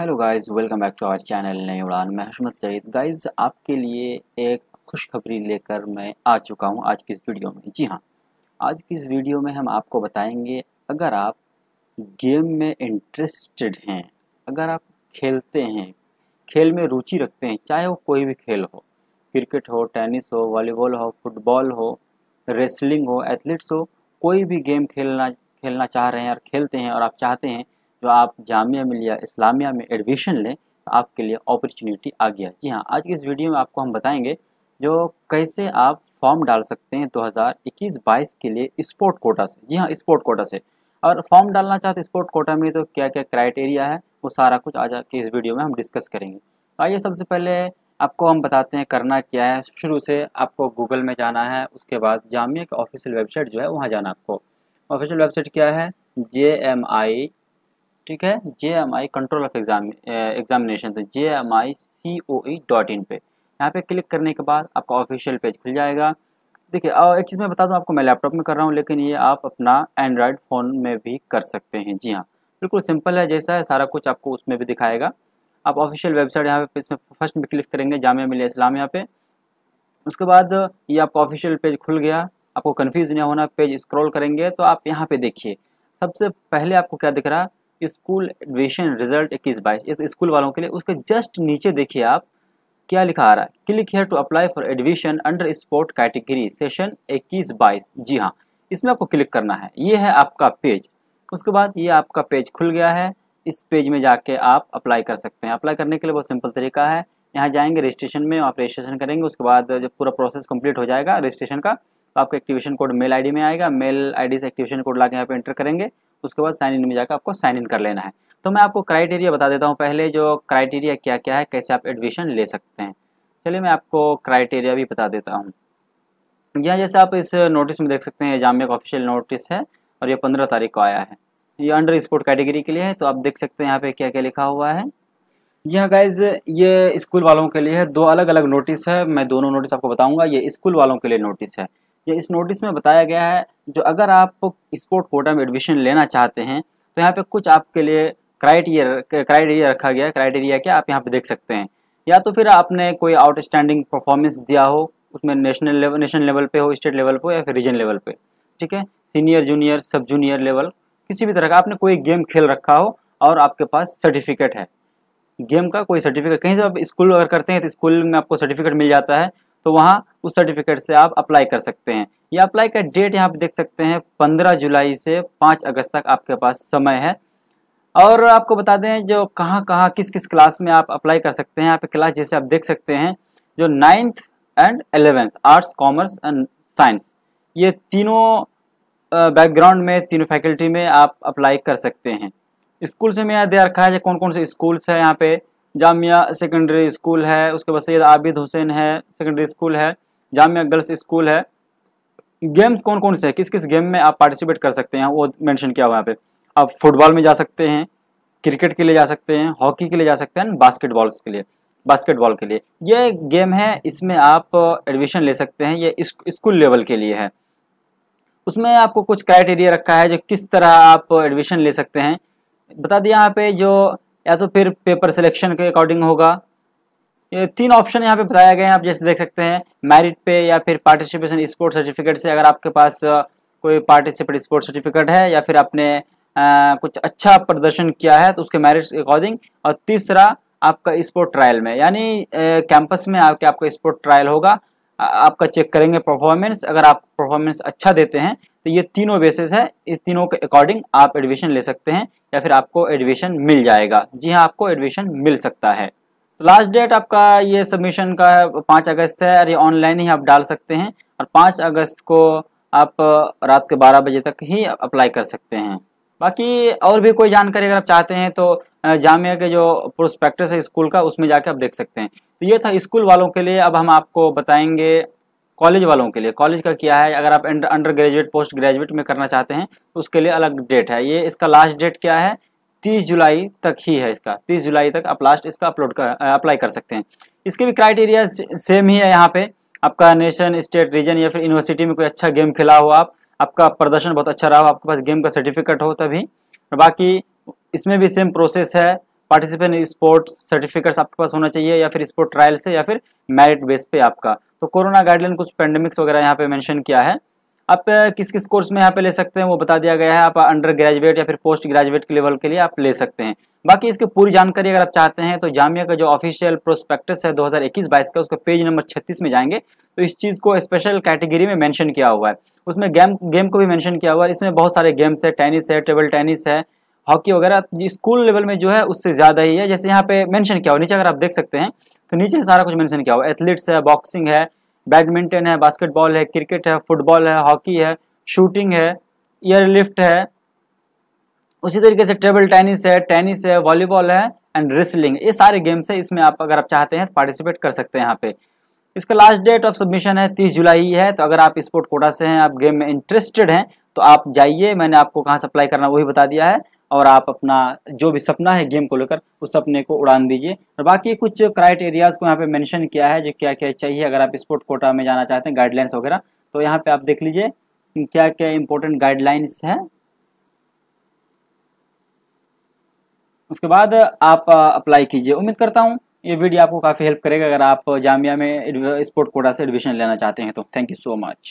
hello guys welcome back to our channel नई उड़ान मैं हशमत सईद गाइस आपके लिए एक खुशखबरी लेकर मैं आ चुका हूं आज की इस वीडियो में जी हां आज की इस वीडियो में हम आपको बताएंगे अगर आप गेम में इंटरेस्टेड हैं अगर आप खेलते हैं खेल में रुचि रखते हैं चाहे वो कोई भी खेल हो क्रिकेट हो टेनिस हो वॉलीबॉल हो फुटबॉल हो रेसलिंग हो एथलीट्स हो कोई भी गेम खेलना खेलना चाह रहे हैं और खेलते हैं और आप चाहते हैं जो तो आप जामिया मिलिया इस्लामिया में एडमिशन लें तो आपके लिए अपॉर्चुनिटी आ गया जी हाँ आज की इस वीडियो में आपको हम बताएंगे जो कैसे आप फॉर्म डाल सकते हैं 2021-22 के लिए स्पोर्ट कोटा से जी हाँ स्पोर्ट कोटा से और फॉर्म डालना चाहते स्पोर्ट कोटा में तो क्या क्या क्राइटेरिया है वो सारा कुछ आज के इस वीडियो में हम डिस्कस करेंगे तो आइए सबसे पहले आपको हम बताते हैं करना क्या है शुरू से आपको गूगल में जाना है उसके बाद जामिया की ऑफिशियल वेबसाइट जो है वहाँ जाना आपको ऑफिशियल वेबसाइट क्या है जे एम आई ठीक है J M I control of exam examination तो J M I C O E dot in पे यहाँ पे क्लिक करने के बाद आपका ऑफिशियल पेज खुल जाएगा देखिए और एक चीज़ मैं बता दूँ आपको मैं लैपटॉप में कर रहा हूँ लेकिन ये आप अपना एंड्रॉयड फ़ोन में भी कर सकते हैं जी हाँ बिल्कुल सिंपल है जैसा है सारा कुछ आपको उसमें भी दिखाएगा आप ऑफिशियल वेबसाइट यहाँ पे इसमें फर्स्ट में क्लिक करेंगे जामिया मिल इस्लाम यहाँ पे उसके बाद ये आपका ऑफिशियल पेज खुल गया आपको कन्फ्यूज़ नहीं होना पेज स्क्रॉल करेंगे तो आप यहाँ पे देखिए सबसे पहले आपको क्या दिख रहा है स्कूल एडमिशन रिजल्ट इक्कीस बाईस स्कूल वालों के लिए उसके जस्ट नीचे देखिए आप क्या लिखा आ रहा है click here to apply for admission under sport category session इक्कीस बाईस जी हाँ इसमें आपको क्लिक करना है ये है आपका पेज उसके बाद ये आपका पेज खुल गया है इस पेज में जाके आप अप्लाई कर सकते हैं अप्लाई करने के लिए बहुत सिंपल तरीका है यहाँ जाएंगे रजिस्ट्रेशन में आप रजिस्ट्रेशन करेंगे उसके बाद जब पूरा प्रोसेस कंप्लीट हो जाएगा रजिस्ट्रेशन का तो आपका एक्टिवेशन कोड मेल आईडी में आएगा मेल आईडी से एक्टिवेशन कोड ला यहाँ पे एंटर करेंगे उसके बाद साइन इन में जाकर आपको साइन इन कर लेना है तो मैं आपको क्राइटेरिया बता देता हूँ पहले जो क्राइटेरिया क्या क्या है कैसे आप एडमिशन ले सकते हैं चलिए मैं आपको क्राइटेरिया भी बता देता हूँ यहाँ जैसे आप इस नोटिस में देख सकते हैं जामिया का ऑफिशियल नोटिस है और ये पंद्रह तारीख को आया है ये अंडर स्पोर्ट कैटेगरी के लिए है तो आप देख सकते हैं यहाँ पे क्या क्या लिखा हुआ है यहाँ गाइज ये स्कूल वालों के लिए है दो अलग अलग नोटिस है मैं दोनों नोटिस आपको बताऊंगा ये स्कूल वालों के लिए नोटिस है ये इस नोटिस में बताया गया है जो अगर आप स्पोर्ट कोटा में एडमिशन लेना चाहते हैं तो यहाँ पे कुछ आपके लिए क्राइटेरिया क्राइटेरिया रखा गया क्राइटेरिया क्या आप यहाँ पे देख सकते हैं या तो फिर आपने कोई आउटस्टैंडिंग परफॉर्मेंस दिया हो उसमें नेशनल लेवल नेशनल लेवल पे हो स्टेट लेवल पे हो या फिर रीजन लेवल पे ठीक है senior junior sub junior level किसी भी तरह का आपने कोई गेम खेल रखा हो और आपके पास सर्टिफिकेट है गेम का कोई सर्टिफिकेट कहीं से आप स्कूल अगर करते हैं तो स्कूल में आपको सर्टिफिकेट मिल जाता है तो वहाँ उस सर्टिफिकेट से आप अप्लाई कर सकते हैं ये अप्लाई का डेट यहाँ पे देख सकते हैं पंद्रह जुलाई से पाँच अगस्त तक आपके पास समय है और आपको बता दें जो कहाँ कहाँ किस किस क्लास में आप अप्लाई कर सकते हैं यहाँ पे क्लास जैसे आप देख सकते हैं जो ninth and eleventh arts commerce and science ये तीनों बैकग्राउंड में तीनों फैकल्टी में आप अप्लाई कर सकते हैं स्कूल से मैं यहाँ दे रखा है कौन कौन से स्कूल्स हैं यहाँ पे जामिया सेकेंडरी स्कूल है उसके बाद सैयद आबिद हुसैन है सेकेंडरी स्कूल है जामिया गर्ल्स स्कूल है गेम्स कौन कौन से है किस किस गेम में आप पार्टिसिपेट कर सकते हैं वो मेंशन किया हुआ है यहाँ पे आप फुटबॉल में जा सकते हैं क्रिकेट के लिए जा सकते हैं हॉकी के लिए जा सकते हैं बास्केटबॉल के लिए बास्केटबॉल के लिए ये गेम है इसमें आप एडमिशन ले सकते हैं ये स्कूल लेवल के लिए है उसमें आपको कुछ क्राइटेरिया रखा है जो किस तरह आप एडमिशन ले सकते हैं बता दिया यहाँ पे जो या तो फिर पेपर सिलेक्शन के अकॉर्डिंग होगा ये तीन ऑप्शन यहाँ पे बताया गया है आप जैसे देख सकते हैं मेरिट पे या फिर पार्टिसिपेशन स्पोर्ट सर्टिफिकेट से अगर आपके पास कोई पार्टिसिपेट स्पोर्ट सर्टिफिकेट है या फिर आपने आ, कुछ अच्छा प्रदर्शन किया है तो उसके मेरिट के अकॉर्डिंग और तीसरा आपका स्पोर्ट ट्रायल में यानी कैंपस में आपके आपका स्पोर्ट ट्रायल होगा आपका चेक करेंगे परफॉर्मेंस अगर आप परफॉर्मेंस अच्छा देते हैं तो ये तीनों बेसिस हैं इस तीनों के अकॉर्डिंग आप एडमिशन ले सकते हैं या फिर आपको एडमिशन मिल जाएगा जी हाँ आपको एडमिशन मिल सकता है तो लास्ट डेट आपका ये सबमिशन का पाँच अगस्त है और ये ऑनलाइन ही आप डाल सकते हैं और पाँच अगस्त को आप रात के बारह बजे तक ही अप्लाई कर सकते हैं बाकी और भी कोई जानकारी अगर आप चाहते हैं तो जामिया के जो प्रोस्पेक्टस है स्कूल का उसमें जाके आप देख सकते हैं तो ये था स्कूल वालों के लिए अब हम आपको बताएंगे कॉलेज वालों के लिए कॉलेज का क्या है अगर आप अंडर ग्रेजुएट पोस्ट ग्रेजुएट में करना चाहते हैं तो उसके लिए अलग डेट है ये इसका लास्ट डेट क्या है तीस जुलाई तक ही है इसका तीस जुलाई तक आप लास्ट इसका अपलोड कर अप्लाई कर सकते हैं इसके भी क्राइटेरिया सेम ही है यहाँ पे आपका नेशन स्टेट रीजन या फिर यूनिवर्सिटी में कोई अच्छा गेम खेला हो आप आपका प्रदर्शन बहुत अच्छा रहा हो आपके पास गेम का सर्टिफिकेट हो तभी बाकी इसमें भी सेम प्रोसेस है पार्टिसिपेंट स्पोर्ट्स सर्टिफिकेट्स आपके पास होना चाहिए या फिर स्पोर्ट ट्रायल से या फिर मेरिट बेस पे आपका तो कोरोना गाइडलाइन कुछ पेंडेमिक्स वगैरह यहाँ पे मेंशन किया है आप किस किस कोर्स में यहाँ पे ले सकते हैं वो बता दिया गया है आप अंडर ग्रेजुएट या फिर पोस्ट ग्रेजुएट के लेवल के लिए आप ले सकते हैं बाकी इसकी पूरी जानकारी अगर आप चाहते हैं तो जामिया का जो ऑफिशियल प्रोस्पेक्टस है 2021-22 का उसका पेज नंबर 36 में जाएंगे तो इस चीज़ को स्पेशल कैटेगरी में मेंशन किया हुआ है उसमें गेम गेम को भी मेंशन किया हुआ है इसमें बहुत सारे गेम्स है टेनिस है टेबल टेनिस है हॉकी वगैरह स्कूल लेवल में जो है उससे ज़्यादा ही है जैसे यहाँ पे मैंशन किया हुआ नीचे अगर आप देख सकते हैं तो नीचे सारा कुछ मेंशन किया हुआ एथलीट्स है बॉक्सिंग है बैडमिंटन है बास्केटबॉल है क्रिकेट है फुटबॉल है हॉकी है शूटिंग है एयर लिफ्ट है उसी तरीके से टेबल टेनिस है टेनिस है वॉलीबॉल है एंड रेसलिंग ये सारे गेम्स है इसमें आप अगर आप चाहते हैं तो पार्टिसिपेट कर सकते हैं यहाँ पे इसका लास्ट डेट ऑफ सबमिशन है तीस जुलाई है तो अगर आप स्पोर्ट कोटा से हैं आप गेम में इंटरेस्टेड हैं तो आप जाइए मैंने आपको कहाँ से अप्लाई करना वही बता दिया है और आप अपना जो भी सपना है गेम को लेकर उस सपने को उड़ान दीजिए और बाकी कुछ क्राइटेरियाज को यहाँ पे मेंशन किया है जो क्या क्या चाहिए अगर आप स्पोर्ट कोटा में जाना चाहते हैं गाइडलाइंस वगैरह तो यहाँ पे आप देख लीजिए क्या क्या इंपॉर्टेंट गाइडलाइंस है उसके बाद आप अप्लाई कीजिए उम्मीद करता हूँ ये वीडियो आपको काफ़ी हेल्प करेगा अगर आप जामिया में स्पोर्ट कोटा से एडमिशन लेना चाहते हैं तो थैंक यू सो मच